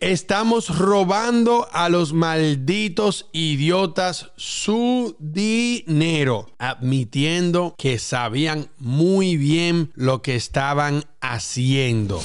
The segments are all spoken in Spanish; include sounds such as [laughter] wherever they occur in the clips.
Estamos robando a los malditos idiotas su dinero, admitiendo que sabían muy bien lo que estaban haciendo.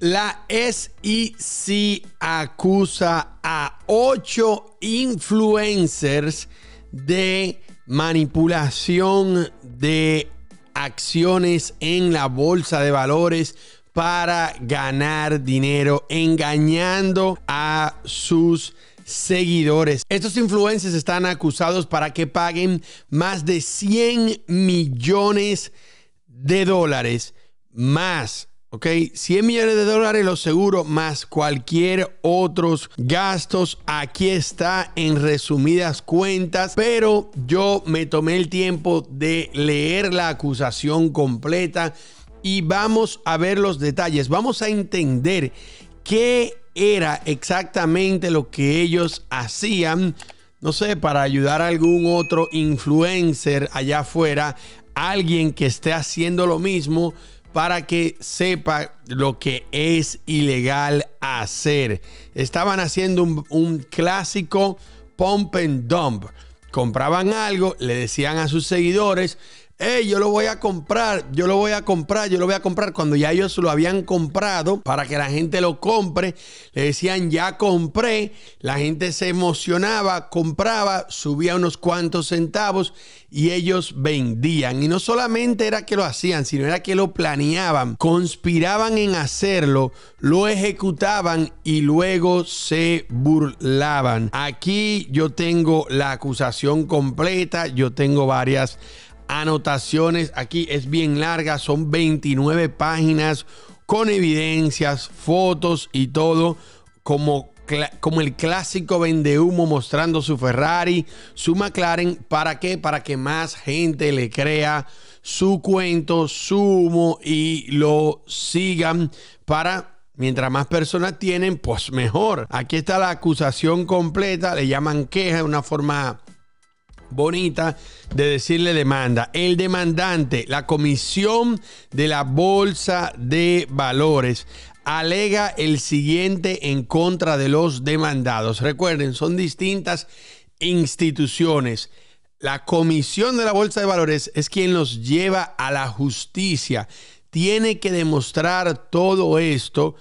La SIC acusa a ocho influencers de manipulación de acciones en la bolsa de valores para ganar dinero engañando a sus seguidores. Estos influencers están acusados para que paguen más de 100 millones de dólares más. ¿Ok? 100 millones de dólares lo seguro más cualquier otros gastos. Aquí está en resumidas cuentas, pero yo me tomé el tiempo de leer la acusación completa y vamos a ver los detalles, vamos a entender qué era exactamente lo que ellos hacían, no sé, para ayudar a algún otro influencer allá afuera, alguien que esté haciendo lo mismo para que sepa lo que es ilegal hacer. Estaban haciendo un, clásico pump and dump compraban algo, le decían a sus seguidores yo lo voy a comprar, yo lo voy a comprar, yo lo voy a comprar. Cuando ya ellos lo habían comprado para que la gente lo compre, le decían, ya compré, la gente se emocionaba, compraba, subía unos cuantos centavos y ellos vendían. Y no solamente era que lo hacían, sino era que lo planeaban, conspiraban en hacerlo, lo ejecutaban y luego se burlaban. Aquí yo tengo la acusación completa, yo tengo varias anotaciones. Aquí es bien larga, son 29 páginas con evidencias, fotos y todo, como, como el clásico vende humo mostrando su Ferrari, su McLaren. ¿Para qué? Para que más gente le crea su cuento, su humo y lo sigan para Mientras más personas tienen, pues mejor. Aquí está la acusación completa, le llaman queja, de una forma bonita de decirle demanda. El demandante, la Comisión de la Bolsa de Valores, alega el siguiente en contra de los demandados. Recuerden, son distintas instituciones. La Comisión de la Bolsa de Valores es quien los lleva a la justicia. Tiene que demostrar todo esto.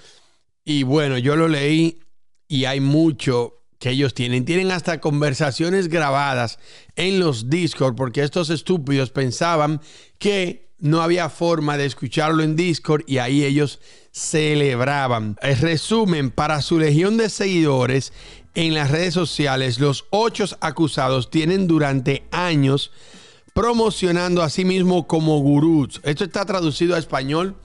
Y bueno, yo lo leí y hay mucho, que ellos tienen. Tienen hasta conversaciones grabadas en los Discord, porque estos estúpidos pensaban que no había forma de escucharlo en Discord y ahí ellos celebraban. En resumen, para su legión de seguidores en las redes sociales, los ocho acusados tienen durante años promocionando a sí mismo como gurús. Esto está traducido a español,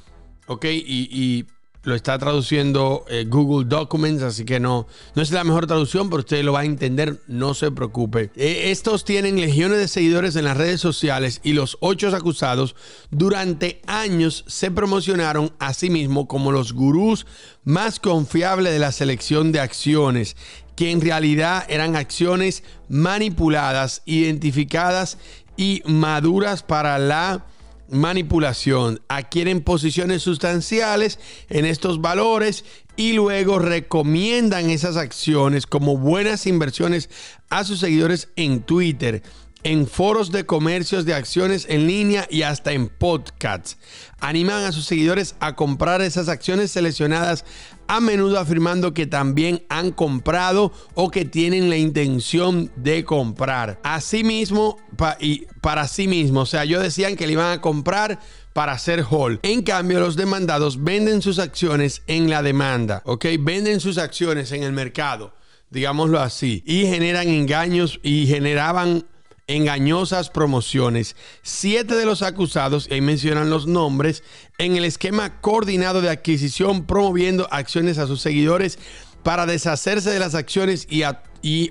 ¿ok? Y, y lo está traduciendo eh, Google Documents, así que no, no es la mejor traducción, pero usted lo va a entender, no se preocupe. Eh, estos tienen legiones de seguidores en las redes sociales y los ocho acusados durante años se promocionaron a sí mismos como los gurús más confiables de la selección de acciones que en realidad eran acciones manipuladas, identificadas y maduras para la manipulación adquieren posiciones sustanciales en estos valores y luego recomiendan esas acciones como buenas inversiones a sus seguidores en Twitter, en foros de comercios de acciones en línea y hasta en podcasts. Animan a sus seguidores a comprar esas acciones seleccionadas a menudo afirmando que también han comprado o que tienen la intención de comprar. Así mismo, y para sí mismo, o sea, yo decían que le iban a comprar para hacer hall. En cambio, los demandados venden sus acciones en la demanda, ¿ok? Venden sus acciones en el mercado, digámoslo así, y generan engaños y generaban engañosas promociones. Siete de los acusados, y ahí mencionan los nombres, en el esquema coordinado de adquisición promoviendo acciones a sus seguidores para deshacerse de las acciones y,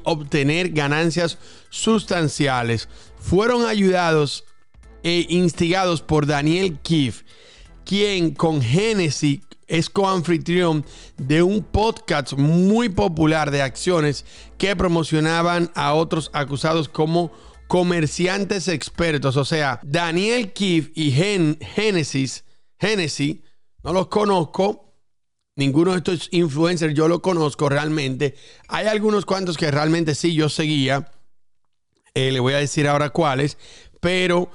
obtener ganancias sustanciales. Fueron ayudados e instigados por Daniel Kiff, quien con Genesis es coanfitrión de un podcast muy popular de acciones que promocionaban a otros acusados como comerciantes expertos. O sea, Daniel Keefe y Genesis, Genesis, no los conozco. Ninguno de estos influencers yo lo conozco realmente. Hay algunos cuantos que realmente sí yo seguía. Eh, le voy a decir ahora cuáles. Pero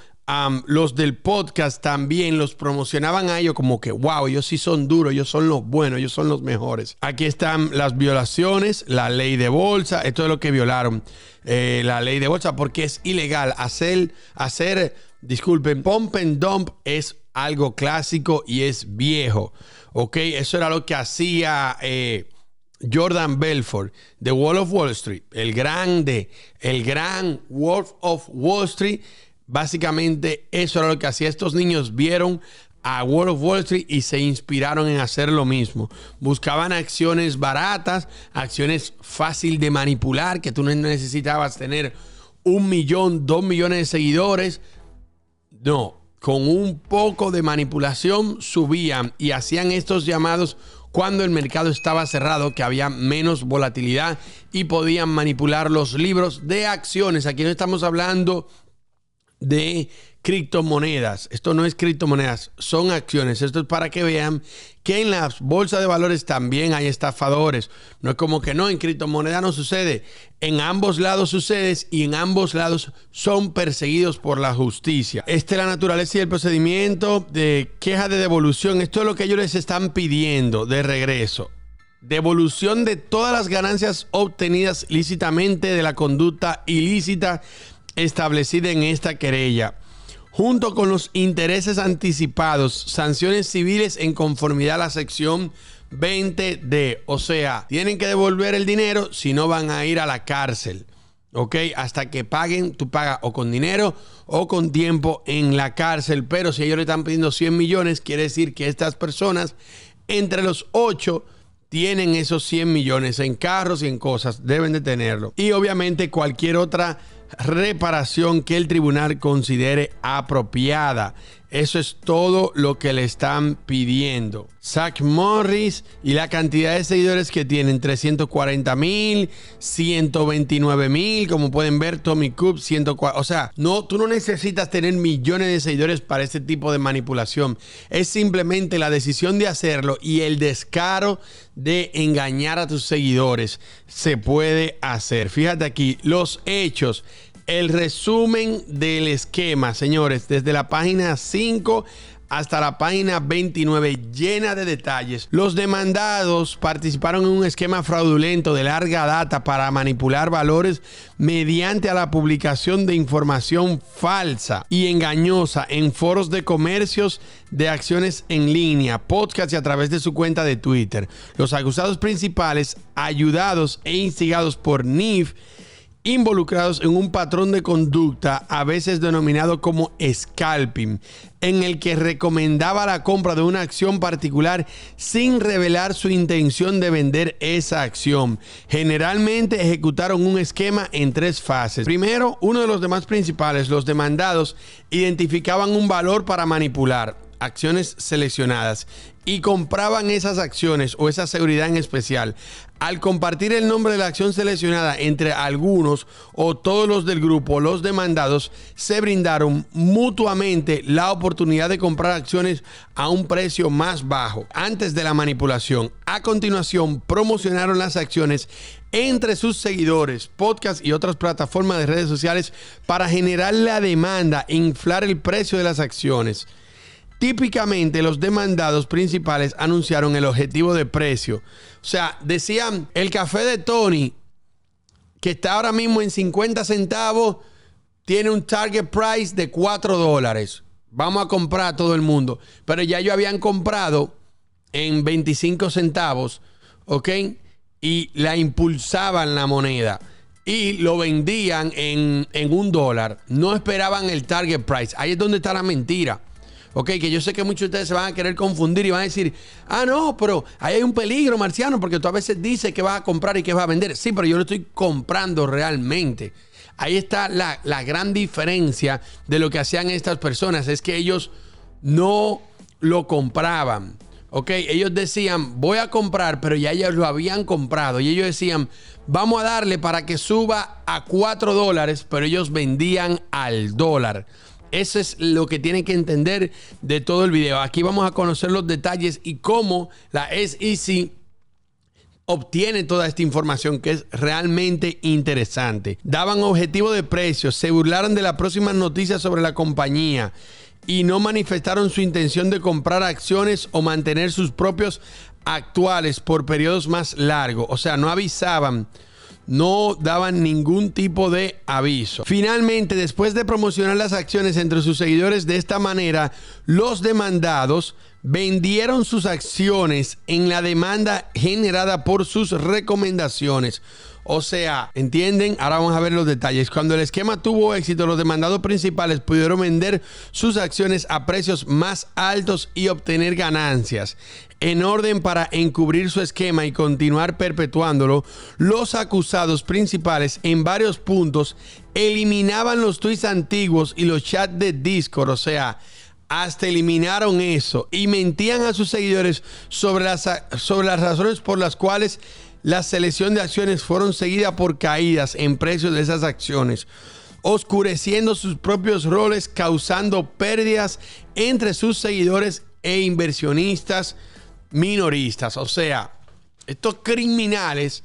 los del podcast también los promocionaban a ellos como que, wow, ellos sí son duros, ellos son los buenos, ellos son los mejores. Aquí están las violaciones, la ley de bolsa, esto es lo que violaron, eh, la ley de bolsa, porque es ilegal hacer, hacer, disculpen, pump and dump es algo clásico y es viejo, ¿ok? Eso era lo que hacía... Eh, Jordan Belfort, The Wall of Wall Street, el grande, el gran Wolf of Wall Street, Básicamente eso era lo que hacía. Estos niños vieron a World of Wall Street y se inspiraron en hacer lo mismo. Buscaban acciones baratas, acciones fácil de manipular, que tú no necesitabas tener un millón, dos millones de seguidores. No, con un poco de manipulación subían y hacían estos llamados cuando el mercado estaba cerrado, que había menos volatilidad y podían manipular los libros de acciones. Aquí no estamos hablando de criptomonedas. Esto no es criptomonedas, son acciones. Esto es para que vean que en las bolsas de valores también hay estafadores. No es como que no, en criptomonedas no sucede. En ambos lados sucede y en ambos lados son perseguidos por la justicia. Esta es la naturaleza y el procedimiento de queja de devolución. Esto es lo que ellos les están pidiendo de regreso. Devolución de todas las ganancias obtenidas lícitamente de la conducta ilícita establecida en esta querella, junto con los intereses anticipados, sanciones civiles en conformidad a la sección 20D. O sea, tienen que devolver el dinero si no van a ir a la cárcel. ¿ok? Hasta que paguen, tú pagas o con dinero o con tiempo en la cárcel. Pero si ellos le están pidiendo 100 millones, quiere decir que estas personas, entre los 8, tienen esos 100 millones en carros y en cosas, deben de tenerlo. Y obviamente cualquier otra reparación que el tribunal considere apropiada eso es todo lo que le están pidiendo. Zach Morris y la cantidad de seguidores que tienen, 340 mil, 129 mil, como pueden ver, Tommy Coop, 104. O sea, no, tú no necesitas tener millones de seguidores para este tipo de manipulación. Es simplemente la decisión de hacerlo y el descaro de engañar a tus seguidores. Se puede hacer. Fíjate aquí, los hechos el resumen del esquema, señores, desde la página 5 hasta la página 29 llena de detalles. Los demandados participaron en un esquema fraudulento de larga data para manipular valores mediante a la publicación de información falsa y engañosa en foros de comercios de acciones en línea, podcast y a través de su cuenta de Twitter. Los acusados principales, ayudados e instigados por NIF, involucrados en un patrón de conducta a veces denominado como scalping, en el que recomendaba la compra de una acción particular sin revelar su intención de vender esa acción. Generalmente ejecutaron un esquema en tres fases. Primero, uno de los demás principales, los demandados, identificaban un valor para manipular acciones seleccionadas y compraban esas acciones o esa seguridad en especial, al compartir el nombre de la acción seleccionada entre algunos o todos los del grupo, los demandados se brindaron mutuamente la oportunidad de comprar acciones a un precio más bajo antes de la manipulación. A continuación, promocionaron las acciones entre sus seguidores, podcast y otras plataformas de redes sociales para generar la demanda e inflar el precio de las acciones. Típicamente los demandados principales anunciaron el objetivo de precio. O sea, decían, el café de Tony, que está ahora mismo en 50 centavos, tiene un target price de 4 dólares. Vamos a comprar a todo el mundo. Pero ya ellos habían comprado en 25 centavos, ¿ok? Y la impulsaban la moneda y lo vendían en, en, un dólar. No esperaban el target price. Ahí es donde está la mentira. Ok, que yo sé que muchos de ustedes se van a querer confundir y van a decir, ah, no, pero ahí hay un peligro, Marciano, porque tú a veces dices que vas a comprar y que vas a vender. Sí, pero yo lo estoy comprando realmente. Ahí está la, gran diferencia de lo que hacían estas personas, es que ellos no lo compraban. ¿ok? Ellos decían, voy a comprar, pero ya ellos lo habían comprado. Y ellos decían, vamos a darle para que suba a 4 dólares, pero ellos vendían al dólar. Eso es lo que tienen que entender de todo el video. Aquí vamos a conocer los detalles y cómo la SEC obtiene toda esta información que es realmente interesante. Daban objetivo de precios, se burlaron de la próxima noticias sobre la compañía y no manifestaron su intención de comprar acciones o mantener sus propios actuales por periodos más largos. O sea, no avisaban no daban ningún tipo de aviso. Finalmente, después de promocionar las acciones entre sus seguidores de esta manera, los demandados vendieron sus acciones en la demanda generada por sus recomendaciones o sea, ¿entienden? Ahora vamos a ver los detalles. Cuando el esquema tuvo éxito, los demandados principales pudieron vender sus acciones a precios más altos y obtener ganancias. En orden para encubrir su esquema y continuar perpetuándolo, los acusados principales en varios puntos eliminaban los tweets antiguos y los chats de Discord, o sea, hasta eliminaron eso y mentían a sus seguidores sobre las, sobre las razones por las cuales la selección de acciones fueron seguidas por caídas en precios de esas acciones, oscureciendo sus propios roles, causando pérdidas entre sus seguidores e inversionistas minoristas. O sea, estos criminales,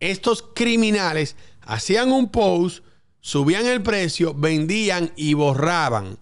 estos criminales hacían un post, subían el precio, vendían y borraban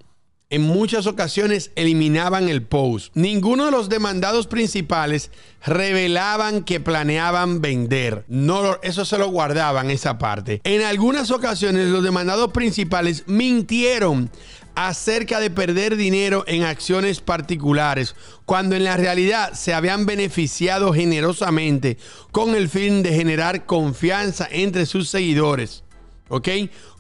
en muchas ocasiones eliminaban el post. Ninguno de los demandados principales revelaban que planeaban vender. No, eso se lo guardaban esa parte. En algunas ocasiones los demandados principales mintieron acerca de perder dinero en acciones particulares, cuando en la realidad se habían beneficiado generosamente con el fin de generar confianza entre sus seguidores. ¿ok?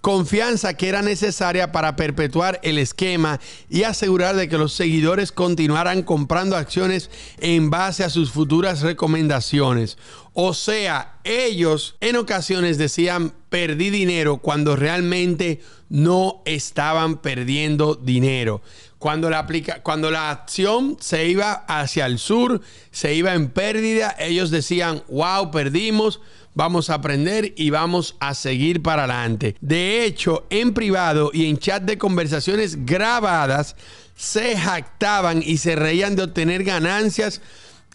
Confianza que era necesaria para perpetuar el esquema y asegurar de que los seguidores continuaran comprando acciones en base a sus futuras recomendaciones. O sea, ellos en ocasiones decían perdí dinero cuando realmente no estaban perdiendo dinero. Cuando la, aplica, cuando la acción se iba hacia el sur, se iba en pérdida, ellos decían, wow, perdimos vamos a aprender y vamos a seguir para adelante. De hecho, en privado y en chat de conversaciones grabadas, se jactaban y se reían de obtener ganancias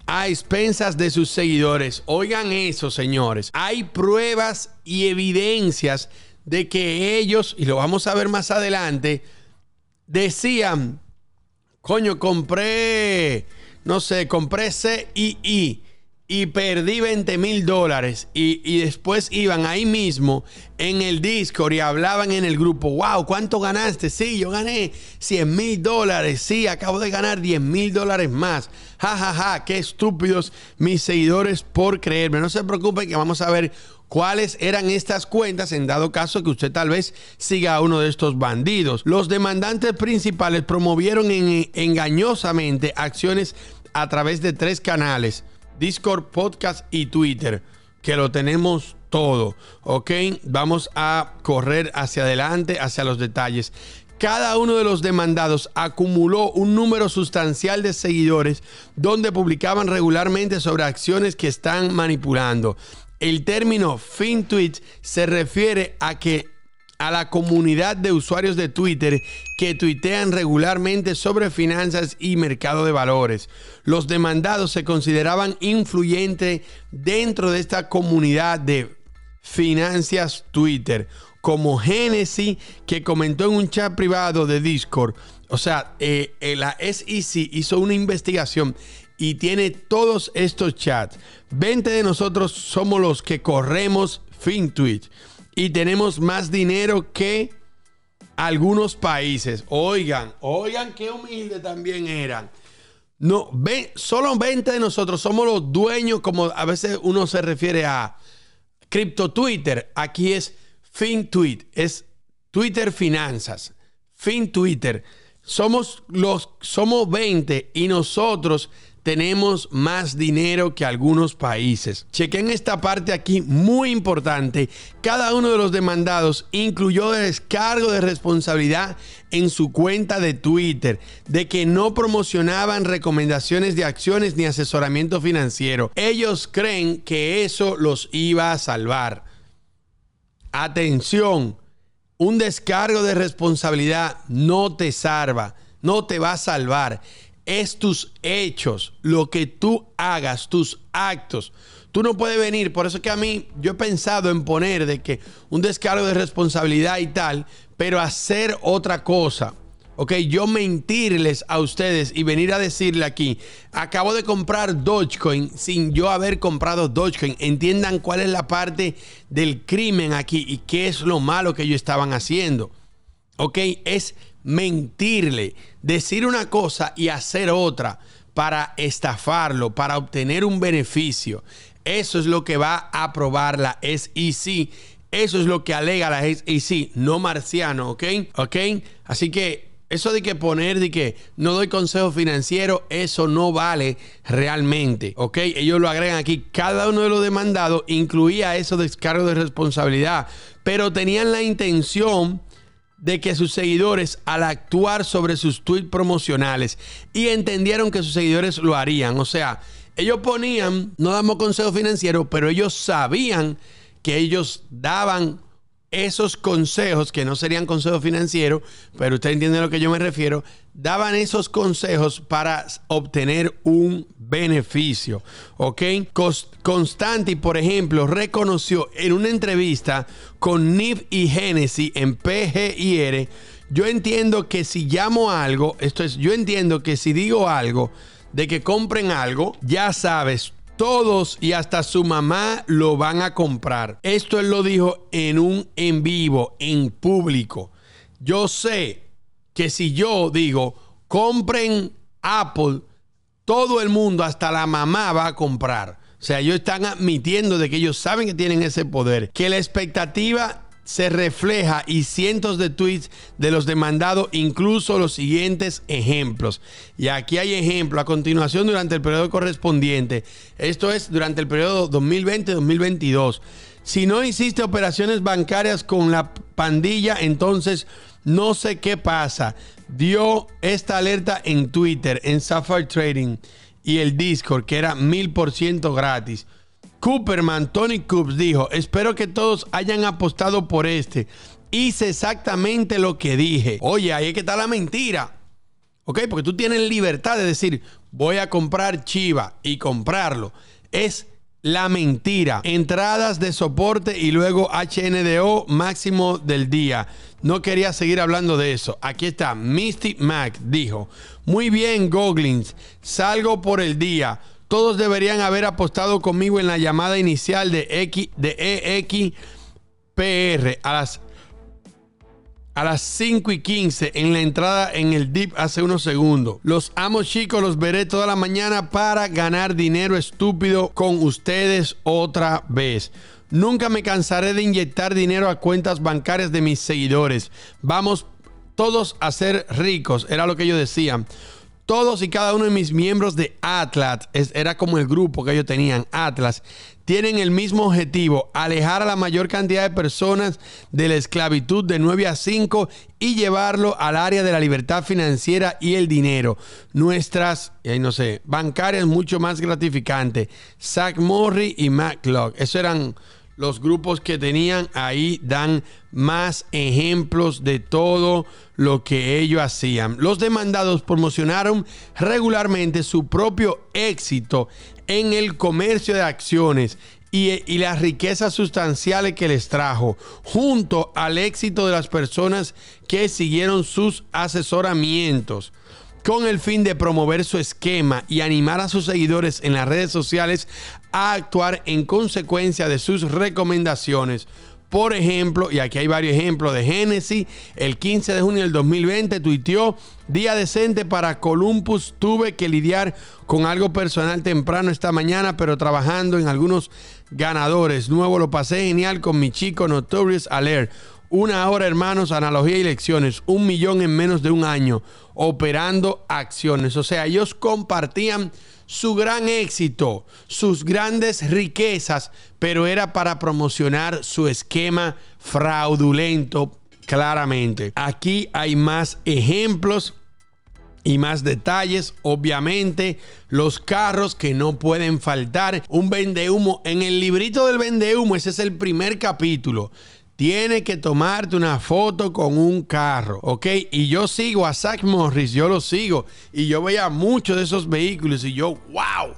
a expensas de sus seguidores. Oigan eso, señores. Hay pruebas y evidencias de que ellos, y lo vamos a ver más adelante, decían, coño, compré, no sé, compré CII y perdí 20 mil dólares. Y, después iban ahí mismo en el Discord y hablaban en el grupo, wow, ¿cuánto ganaste? Sí, yo gané 100 mil dólares. Sí, acabo de ganar 10 mil dólares más. Ja, ja, ja, qué estúpidos mis seguidores por creerme. No se preocupen que vamos a ver cuáles eran estas cuentas en dado caso que usted tal vez siga a uno de estos bandidos. Los demandantes principales promovieron engañosamente acciones a través de tres canales Discord, podcast y Twitter, que lo tenemos todo, ¿ok? Vamos a correr hacia adelante, hacia los detalles. Cada uno de los demandados acumuló un número sustancial de seguidores donde publicaban regularmente sobre acciones que están manipulando. El término FinTweet se refiere a que a la comunidad de usuarios de Twitter que tuitean regularmente sobre finanzas y mercado de valores. Los demandados se consideraban influyentes dentro de esta comunidad de finanzas Twitter, como Genesis, que comentó en un chat privado de Discord. O sea, eh, eh, la SEC hizo una investigación y tiene todos estos chats. 20 de nosotros somos los que corremos Fintwitch y tenemos más dinero que algunos países, oigan, oigan qué humilde también eran. No, ve, solo 20 de nosotros somos los dueños, como a veces uno se refiere a cripto Twitter. Aquí es FinTweet, es Twitter Finanzas, Twitter Somos los somos 20 y nosotros tenemos más dinero que algunos países. Chequen esta parte aquí muy importante. Cada uno de los demandados incluyó descargo de responsabilidad en su cuenta de Twitter de que no promocionaban recomendaciones de acciones ni asesoramiento financiero. Ellos creen que eso los iba a salvar. Atención, un descargo de responsabilidad no te salva, no te va a salvar es tus hechos, lo que tú hagas, tus actos. Tú no puedes venir, por eso que a mí yo he pensado en poner de que un descargo de responsabilidad y tal, pero hacer otra cosa. Ok, yo mentirles a ustedes y venir a decirle aquí, acabo de comprar Dogecoin sin yo haber comprado Dogecoin. Entiendan cuál es la parte del crimen aquí y qué es lo malo que ellos estaban haciendo. Ok, es mentirle, decir una cosa y hacer otra para estafarlo, para obtener un beneficio. Eso es lo que va a aprobar la SEC. Eso es lo que alega la SEC, no marciano, ¿ok? ¿Ok? Así que eso de que poner de que no doy consejo financiero, eso no vale realmente, ¿ok? Ellos lo agregan aquí. Cada uno de los demandados incluía esos descargo de responsabilidad, pero tenían la intención de que sus seguidores, al actuar sobre sus tweets promocionales, y entendieron que sus seguidores lo harían. O sea, ellos ponían, no damos consejos financieros, pero ellos sabían que ellos daban esos consejos, que no serían consejos financieros, pero usted entiende a lo que yo me refiero, daban esos consejos para obtener un beneficio. ¿Ok? Constanti, por ejemplo, reconoció en una entrevista con Nip y Genesis en PGIR, yo entiendo que si llamo algo, esto es, yo entiendo que si digo algo, de que compren algo, ya sabes, todos y hasta su mamá lo van a comprar. Esto él lo dijo en un en vivo, en público. Yo sé, que si yo digo, compren Apple, todo el mundo, hasta la mamá, va a comprar. O sea, ellos están admitiendo de que ellos saben que tienen ese poder, que la expectativa se refleja y cientos de tweets de los demandados, incluso los siguientes ejemplos. Y aquí hay ejemplo. A continuación, durante el periodo correspondiente, esto es durante el periodo 2020-2022. Si no hiciste operaciones bancarias con la pandilla, entonces no sé qué pasa. Dio esta alerta en Twitter, en Sapphire Trading y el Discord, que era mil por ciento gratis. Cooperman, Tony Coops dijo, espero que todos hayan apostado por este. Hice exactamente lo que dije. Oye, ahí es que está la mentira. ¿Ok? Porque tú tienes libertad de decir, voy a comprar Chiva y comprarlo. Es la mentira, entradas de soporte y luego HNDO máximo del día. No quería seguir hablando de eso. Aquí está, Misty Mac dijo, muy bien Goglins, salgo por el día. Todos deberían haber apostado conmigo en la llamada inicial de, X, de EXPR a las a las 5 y 15 en la entrada en el DIP hace unos segundos. Los amo chicos, los veré toda la mañana para ganar dinero estúpido con ustedes otra vez. Nunca me cansaré de inyectar dinero a cuentas bancarias de mis seguidores. Vamos todos a ser ricos, era lo que ellos decían. Todos y cada uno de mis miembros de Atlas, era como el grupo que ellos tenían, Atlas, tienen el mismo objetivo, alejar a la mayor cantidad de personas de la esclavitud de 9 a 5 y llevarlo al área de la libertad financiera y el dinero. Nuestras, ahí no sé, bancarias mucho más gratificantes. Zach Murray y Matt Eso eran los grupos que tenían ahí dan más ejemplos de todo lo que ellos hacían. Los demandados promocionaron regularmente su propio éxito en el comercio de acciones y, las riquezas sustanciales que les trajo, junto al éxito de las personas que siguieron sus asesoramientos con el fin de promover su esquema y animar a sus seguidores en las redes sociales a actuar en consecuencia de sus recomendaciones. Por ejemplo, y aquí hay varios ejemplos de Genesis, el 15 de junio del 2020 tuiteó, día decente para Columbus, tuve que lidiar con algo personal temprano esta mañana, pero trabajando en algunos ganadores. Nuevo lo pasé genial con mi chico Notorious Alert una hora, hermanos, analogía y lecciones. Un millón en menos de un año operando acciones. O sea, ellos compartían su gran éxito, sus grandes riquezas, pero era para promocionar su esquema fraudulento claramente. Aquí hay más ejemplos y más detalles. Obviamente, los carros que no pueden faltar. Un vendehumo. En el librito del vendehumo, ese es el primer capítulo. Tiene que tomarte una foto con un carro, ¿ok? Y yo sigo a Zach Morris, yo lo sigo. Y yo veía muchos de esos vehículos y yo, wow,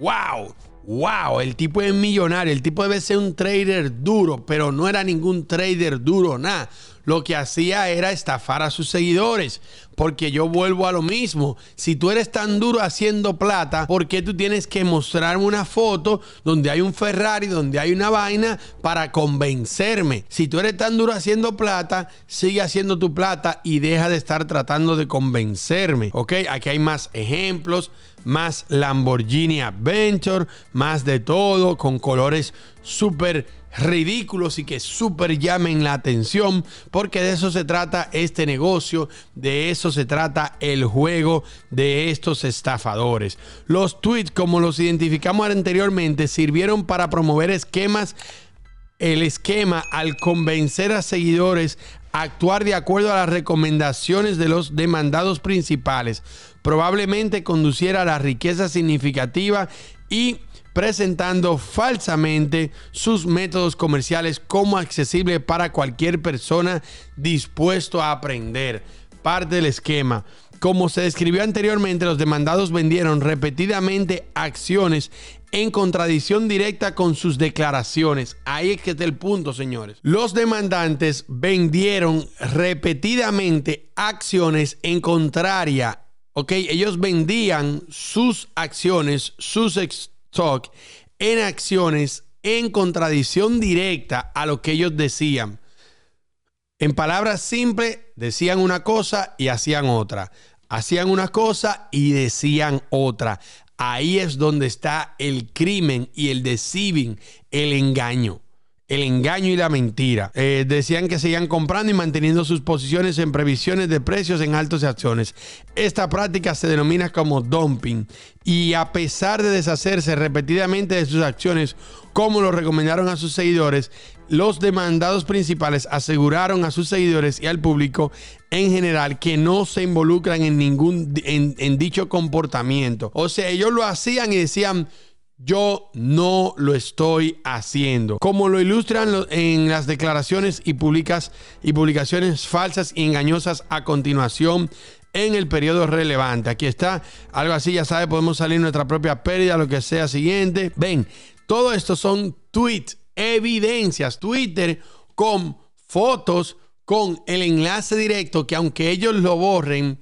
wow, wow, el tipo es millonario, el tipo debe ser un trader duro, pero no era ningún trader duro, nada lo que hacía era estafar a sus seguidores. Porque yo vuelvo a lo mismo. Si tú eres tan duro haciendo plata, ¿por qué tú tienes que mostrarme una foto donde hay un Ferrari, donde hay una vaina para convencerme? Si tú eres tan duro haciendo plata, sigue haciendo tu plata y deja de estar tratando de convencerme. Ok, aquí hay más ejemplos más Lamborghini Adventure, más de todo, con colores súper ridículos y que súper llamen la atención, porque de eso se trata este negocio, de eso se trata el juego de estos estafadores. Los tweets, como los identificamos anteriormente, sirvieron para promover esquemas. El esquema al convencer a seguidores a actuar de acuerdo a las recomendaciones de los demandados principales probablemente conduciera a la riqueza significativa y presentando falsamente sus métodos comerciales como accesible para cualquier persona dispuesto a aprender. Parte del esquema. Como se describió anteriormente, los demandados vendieron repetidamente acciones en contradicción directa con sus declaraciones. Ahí es que está el punto, señores. Los demandantes vendieron repetidamente acciones en contraria. Ok, ellos vendían sus acciones, sus en acciones en contradicción directa a lo que ellos decían. En palabras simples, decían una cosa y hacían otra. Hacían una cosa y decían otra. Ahí es donde está el crimen y el deceiving, el engaño el engaño y la mentira. Eh, decían que seguían comprando y manteniendo sus posiciones en previsiones de precios en altos de acciones. Esta práctica se denomina como dumping y a pesar de deshacerse repetidamente de sus acciones, como lo recomendaron a sus seguidores, los demandados principales aseguraron a sus seguidores y al público en general que no se involucran en ningún en dicho comportamiento. O sea, ellos lo hacían y decían yo no lo estoy haciendo. Como lo ilustran en las declaraciones y, publicas, y publicaciones falsas y engañosas a continuación en el periodo relevante. Aquí está, algo así, ya sabe, podemos salir nuestra propia pérdida, lo que sea siguiente. Ven, todo esto son tweets, evidencias, Twitter con fotos, con el enlace directo que aunque ellos lo borren,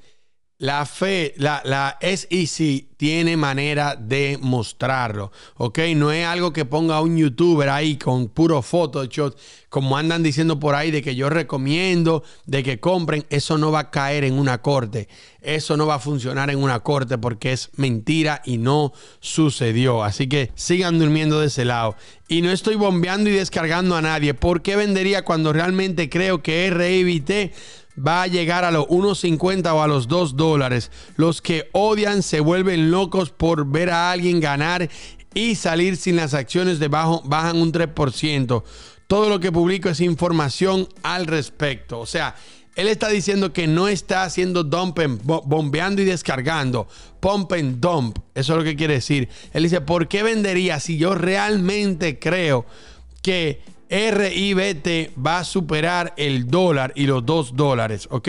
la fe, la, la SEC tiene manera de mostrarlo, ¿ok? No es algo que ponga un youtuber ahí con puro Photoshop, como andan diciendo por ahí de que yo recomiendo, de que compren. Eso no va a caer en una corte, eso no va a funcionar en una corte porque es mentira y no sucedió. Así que sigan durmiendo de ese lado. Y no estoy bombeando y descargando a nadie. ¿Por qué vendería cuando realmente creo que RIBT e va a llegar a los 1.50 o a los 2 dólares. Los que odian se vuelven locos por ver a alguien ganar y salir sin las acciones de bajo, bajan un 3%. Todo lo que publico es información al respecto. O sea, él está diciendo que no está haciendo dumping, bombeando y descargando. Pump and dump. Eso es lo que quiere decir. Él dice, ¿por qué vendería si yo realmente creo que RIBT va a superar el dólar y los dos dólares, ¿ok?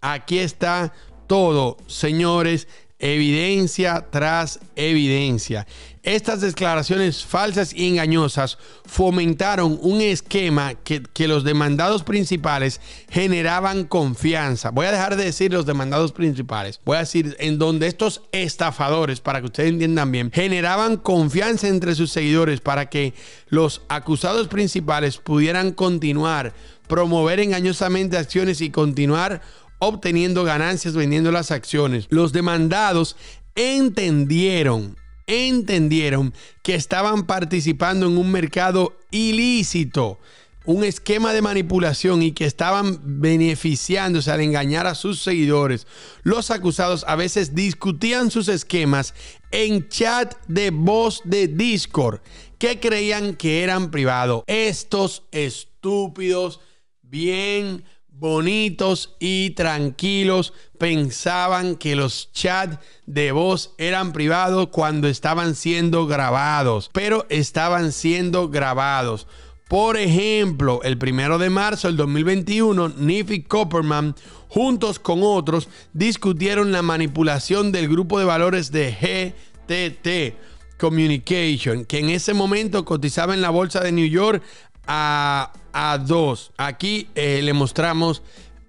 Aquí está todo, señores evidencia tras evidencia. Estas declaraciones falsas y engañosas fomentaron un esquema que, los demandados principales generaban confianza. Voy a dejar de decir los demandados principales. Voy a decir en donde estos estafadores, para que ustedes entiendan bien, generaban confianza entre sus seguidores para que los acusados principales pudieran continuar, promover engañosamente acciones y continuar obteniendo ganancias vendiendo las acciones. Los demandados entendieron, entendieron que estaban participando en un mercado ilícito, un esquema de manipulación y que estaban beneficiándose al engañar a sus seguidores. Los acusados a veces discutían sus esquemas en chat de voz de Discord que creían que eran privados. Estos estúpidos bien bonitos y tranquilos pensaban que los chats de voz eran privados cuando estaban siendo grabados, pero estaban siendo grabados. Por ejemplo, el primero de marzo del 2021, Niffy Copperman, juntos con otros, discutieron la manipulación del grupo de valores de GTT. Communication, que en ese momento cotizaba en la bolsa de New York a, a dos Aquí eh, le mostramos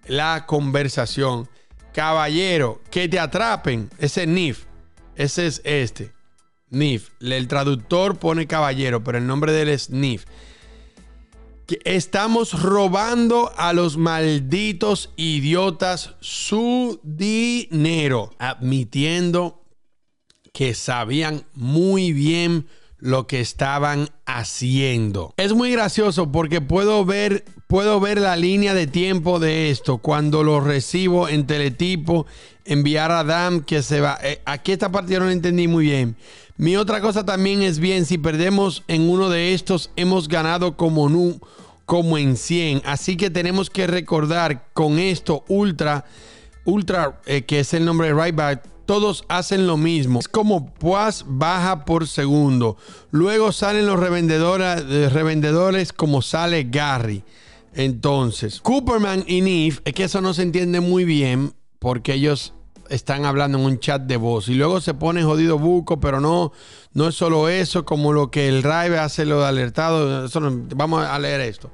la conversación. Caballero, que te atrapen. Ese NIF. Ese es este. NIF. El traductor pone caballero, pero el nombre de él es NIF. estamos robando a los malditos idiotas su dinero. Admitiendo que sabían muy bien lo que estaban haciendo. Es muy gracioso porque puedo ver, puedo ver la línea de tiempo de esto cuando lo recibo en teletipo, enviar a Adam que se va. Eh, aquí esta parte no la entendí muy bien. Mi otra cosa también es bien, si perdemos en uno de estos, hemos ganado como, nu, como en 100. Así que tenemos que recordar con esto, Ultra, Ultra, eh, que es el nombre de back todos hacen lo mismo. Es como pues baja por segundo. Luego salen los eh, revendedores, como sale Gary. Entonces, Cooperman y Neve, es que eso no se entiende muy bien porque ellos están hablando en un chat de voz y luego se pone jodido buco, pero no, no es solo eso, como lo que el Rive hace lo de alertado. vamos a leer esto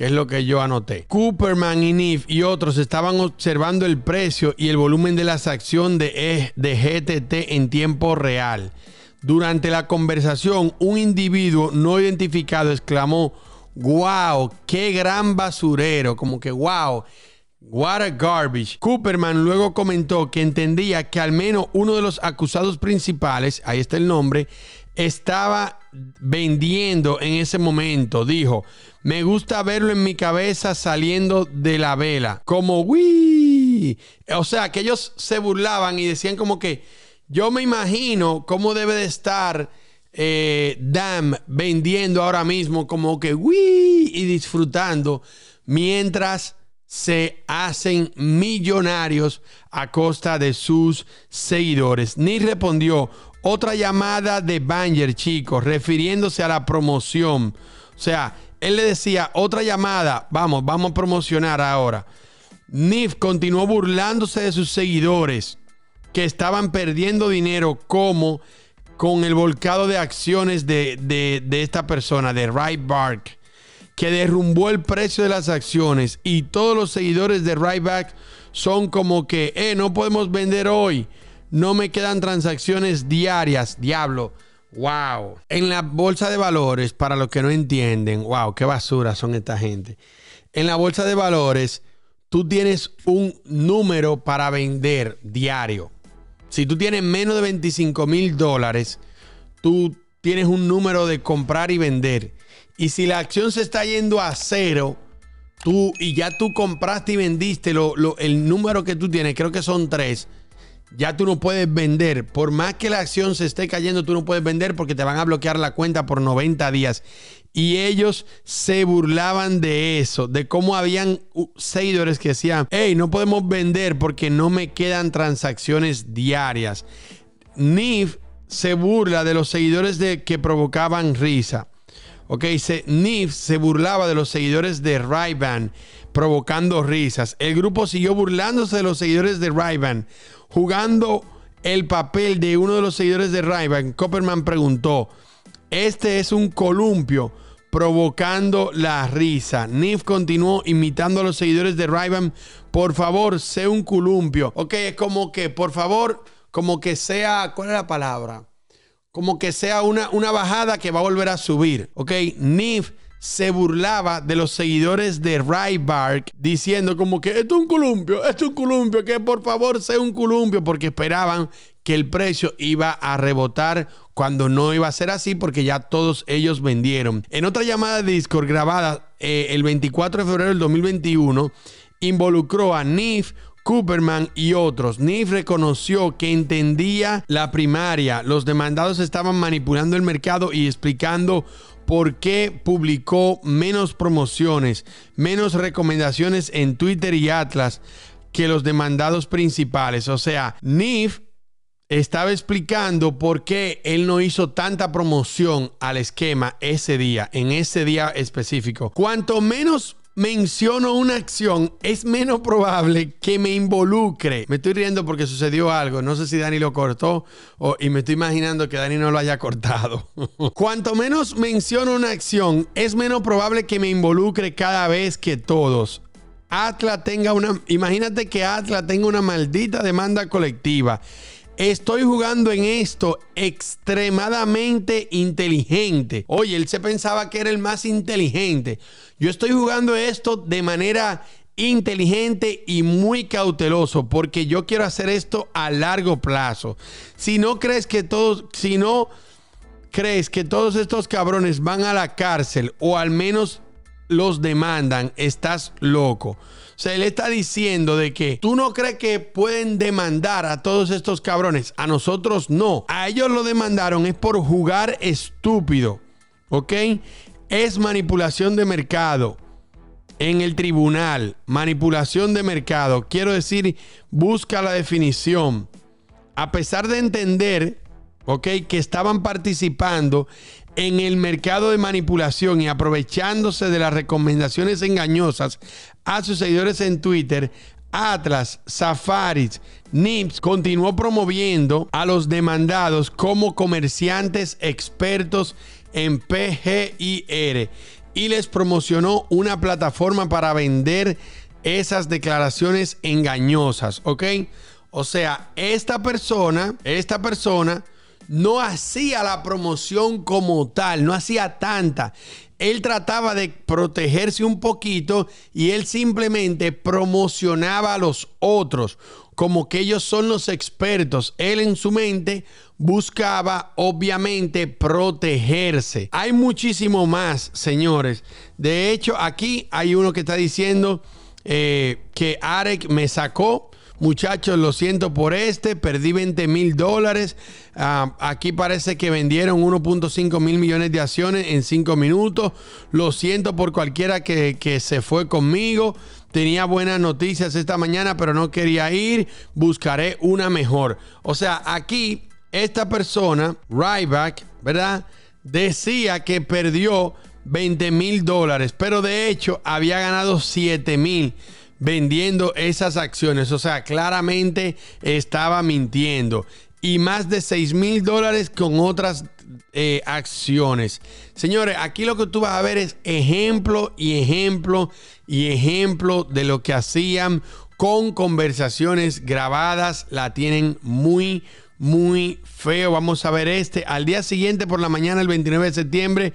que es lo que yo anoté. Cooperman y NIF y otros estaban observando el precio y el volumen de las acciones de, e, de GTT en tiempo real. Durante la conversación, un individuo no identificado exclamó, wow, qué gran basurero, como que wow. What a garbage. Cooperman luego comentó que entendía que al menos uno de los acusados principales, ahí está el nombre, estaba vendiendo en ese momento. Dijo, me gusta verlo en mi cabeza saliendo de la vela. Como, ¡Wii! O sea, que ellos se burlaban y decían como que, yo me imagino cómo debe de estar eh, Dam vendiendo ahora mismo como que, ¡Wii! Y disfrutando mientras se hacen millonarios a costa de sus seguidores. Ni respondió otra llamada de Banger, chicos, refiriéndose a la promoción. O sea, él le decía otra llamada, vamos, vamos a promocionar ahora. Nif continuó burlándose de sus seguidores que estaban perdiendo dinero como con el volcado de acciones de, de, esta persona, de Ray Bark que derrumbó el precio de las acciones y todos los seguidores de Ryback son como que, eh, no podemos vender hoy, no me quedan transacciones diarias, diablo. Wow. En la bolsa de valores, para los que no entienden, wow, qué basura son esta gente. En la bolsa de valores, tú tienes un número para vender diario. Si tú tienes menos de 25 mil dólares, tú tienes un número de comprar y vender. Y si la acción se está yendo a cero, tú y ya tú compraste y vendiste lo, el número que tú tienes, creo que son tres, ya tú no puedes vender. Por más que la acción se esté cayendo, tú no puedes vender porque te van a bloquear la cuenta por 90 días. Y ellos se burlaban de eso, de cómo habían seguidores que decían, hey, no podemos vender porque no me quedan transacciones diarias. NIF se burla de los seguidores de que provocaban risa. Ok, dice, Nif se burlaba de los seguidores de ray provocando risas. El grupo siguió burlándose de los seguidores de ray jugando el papel de uno de los seguidores de ray Copperman preguntó, este es un columpio provocando la risa. Nif continuó imitando a los seguidores de ray por favor, sé un columpio. Ok, es como que, por favor, como que sea, ¿cuál es la palabra? como que sea una, una bajada que va a volver a subir. Ok, Nif se burlaba de los seguidores de Rybark diciendo como que esto es un columpio, esto es un columpio, que por favor sea un columpio, porque esperaban que el precio iba a rebotar cuando no iba a ser así porque ya todos ellos vendieron. En otra llamada de Discord grabada eh, el 24 de febrero del 2021, involucró a Nif, Cooperman y otros, NIF reconoció que entendía la primaria. Los demandados estaban manipulando el mercado y explicando por qué publicó menos promociones, menos recomendaciones en Twitter y Atlas que los demandados principales. O sea, NIF estaba explicando por qué él no hizo tanta promoción al esquema ese día, en ese día específico. Cuanto menos menciono una acción, es menos probable que me involucre. Me estoy riendo porque sucedió algo. No sé si Dani lo cortó o, y me estoy imaginando que Dani no lo haya cortado. [laughs] Cuanto menos menciono una acción, es menos probable que me involucre cada vez que todos. Atla tenga una. Imagínate que Atla tenga una maldita demanda colectiva Estoy jugando en esto extremadamente inteligente. Oye, él se pensaba que era el más inteligente. Yo estoy jugando esto de manera inteligente y muy cauteloso porque yo quiero hacer esto a largo plazo. Si no crees que todos, si no crees que todos estos cabrones van a la cárcel o al menos los demandan, estás loco. Se le está diciendo de que tú no crees que pueden demandar a todos estos cabrones. A nosotros no. A ellos lo demandaron es por jugar estúpido. ¿Ok? Es manipulación de mercado en el tribunal. Manipulación de mercado. Quiero decir, busca la definición. A pesar de entender, ¿ok? Que estaban participando en el mercado de manipulación y aprovechándose de las recomendaciones engañosas a sus seguidores en Twitter, Atlas, Safaris, NIPS continuó promoviendo a los demandados como comerciantes expertos en PGIR y les promocionó una plataforma para vender esas declaraciones engañosas, ¿ok? O sea, esta persona, esta persona no hacía la promoción como tal, no hacía tanta. Él trataba de protegerse un poquito y él simplemente promocionaba a los otros, como que ellos son los expertos. Él en su mente buscaba obviamente protegerse. Hay muchísimo más, señores. De hecho, aquí hay uno que está diciendo eh, que Arek me sacó muchachos, lo siento por este, perdí 20 mil dólares. Ah, aquí parece que vendieron 1.5 mil millones de acciones en 5 minutos. Lo siento por cualquiera que, que se fue conmigo. Tenía buenas noticias esta mañana, pero no quería ir. Buscaré una mejor. O sea, aquí esta persona, Ryback, ¿verdad? Decía que perdió 20 mil dólares, pero de hecho había ganado 7 mil vendiendo esas acciones. O sea, claramente estaba mintiendo. Y más de 6 mil dólares con otras eh, acciones. Señores, aquí lo que tú vas a ver es ejemplo y ejemplo y ejemplo de lo que hacían con conversaciones grabadas. La tienen muy, muy feo. Vamos a ver este. Al día siguiente por la mañana, el 29 de septiembre,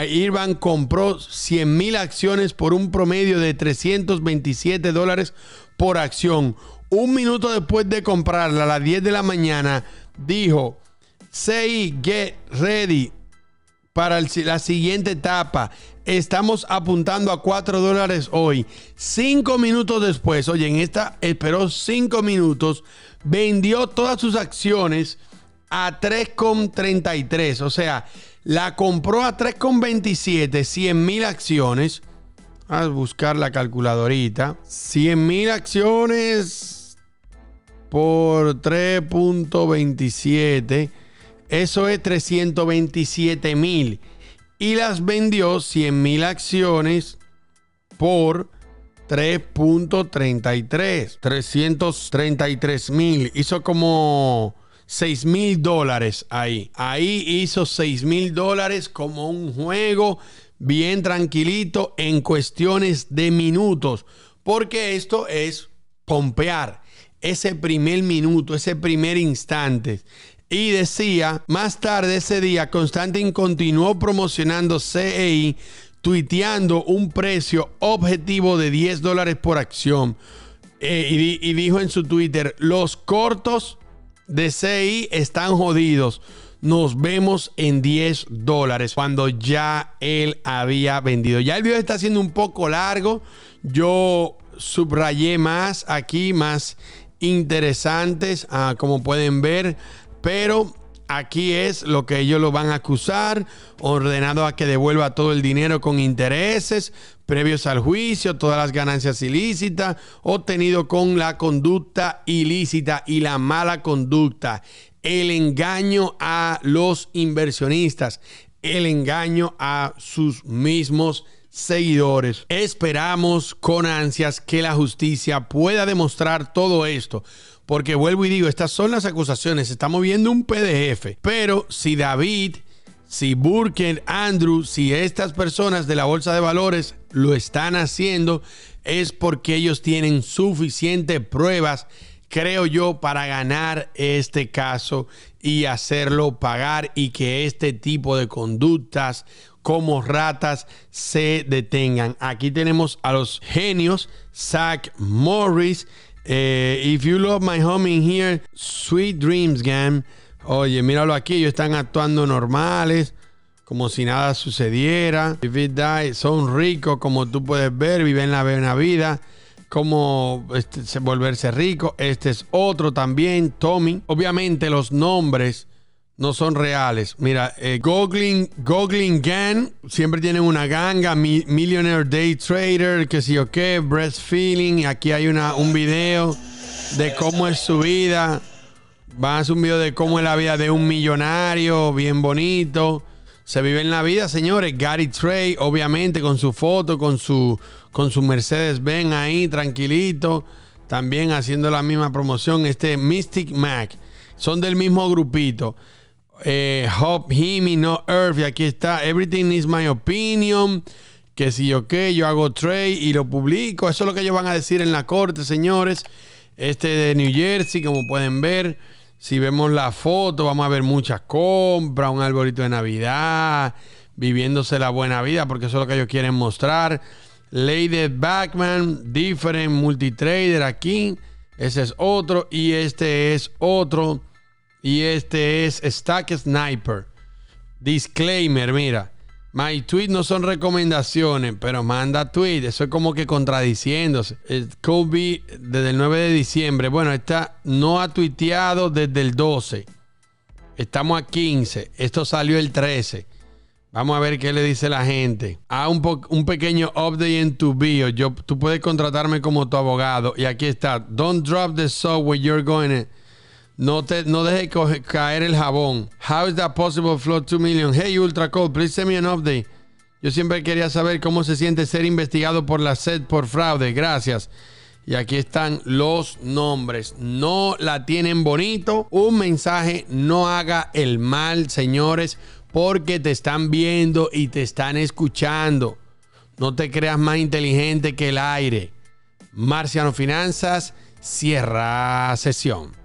Irvan compró 100 mil acciones por un promedio de 327 dólares por acción. Un minuto después de comprarla, a las 10 de la mañana, dijo, Say, get ready para la siguiente etapa. Estamos apuntando a 4 dólares hoy. Cinco minutos después, oye, en esta esperó 5 minutos, vendió todas sus acciones a 3,33. O sea, la compró a 3,27, 100 mil acciones. A buscar la calculadorita. 100 mil acciones por 3.27. Eso es 327 mil. Y las vendió 100 mil acciones por 3.33. 333 mil. Hizo como 6 mil dólares ahí. Ahí hizo 6 mil dólares como un juego bien tranquilito en cuestiones de minutos. Porque esto es pompear ese primer minuto, ese primer instante. Y decía, más tarde ese día, Constantin continuó promocionando CEI, tuiteando un precio objetivo de 10 dólares por acción. Eh, y dijo en su Twitter, los cortos de están jodidos. Nos vemos en 10 dólares cuando ya él había vendido. Ya el video está siendo un poco largo. Yo subrayé más aquí, más interesantes, ah, como pueden ver. Pero Aquí es lo que ellos lo van a acusar, ordenado a que devuelva todo el dinero con intereses previos al juicio, todas las ganancias ilícitas, obtenido con la conducta ilícita y la mala conducta, el engaño a los inversionistas, el engaño a sus mismos seguidores. Esperamos con ansias que la justicia pueda demostrar todo esto porque vuelvo y digo, estas son las acusaciones. Estamos viendo un PDF. Pero si David, si Burken, Andrew, si estas personas de la Bolsa de Valores lo están haciendo, es porque ellos tienen suficientes pruebas, creo yo, para ganar este caso y hacerlo pagar y que este tipo de conductas como ratas se detengan. Aquí tenemos a los genios, Zach Morris eh, if you love my home in here, sweet dreams, gang. Oye, míralo aquí, ellos están actuando normales, como si nada sucediera. If it son ricos, como tú puedes ver, viven la buena vida Como este, volverse rico. Este es otro también, Tommy. Obviamente los nombres no son reales. Mira, eh, Gang, siempre tienen una ganga, Millionaire Day Trader, que si o qué, Feeling, Aquí hay un video de cómo es su vida. Van a hacer un video de cómo es la vida de un millonario, bien bonito. Se vive en la vida, señores. Gary Trey, obviamente, con su foto, con su, con su mercedes ven ahí, tranquilito. También haciendo la misma promoción. Este Mystic Mac. Son del mismo grupito. Hope eh, Hop Him No Earth. Y aquí está Everything is my opinion. Que si yo que yo hago trade y lo publico. Eso es lo que ellos van a decir en la corte, señores. Este de New Jersey, como pueden ver. Si vemos la foto, vamos a ver muchas compras, un arbolito de Navidad, viviéndose la buena vida, porque eso es lo que ellos quieren mostrar. Lady Backman, Different Multitrader aquí. Ese es otro y este es otro. Y este es Stack Sniper. Disclaimer, mira. My tweet no son recomendaciones, pero manda tweet. Eso es como que contradiciéndose. Eh, Kobe desde el 9 de diciembre. Bueno, está no ha tuiteado desde el 12. Estamos a 15. Esto salió el 13. Vamos a ver qué le dice la gente. Ah, un, un pequeño update en tu bio. Yo, tú puedes contratarme como tu abogado. Y aquí está. Don't drop the software you're going to no, te, deje caer el jabón. How is that possible, flow 2 Million? Hey, Ultra Cold, please send me an update. Yo siempre quería saber cómo se siente ser investigado por la SED por fraude. Gracias. Y aquí están los nombres. No la tienen bonito. Un mensaje, no haga el mal, señores, porque te están viendo y te están escuchando. No te creas más inteligente que el aire. Marciano Finanzas cierra sesión.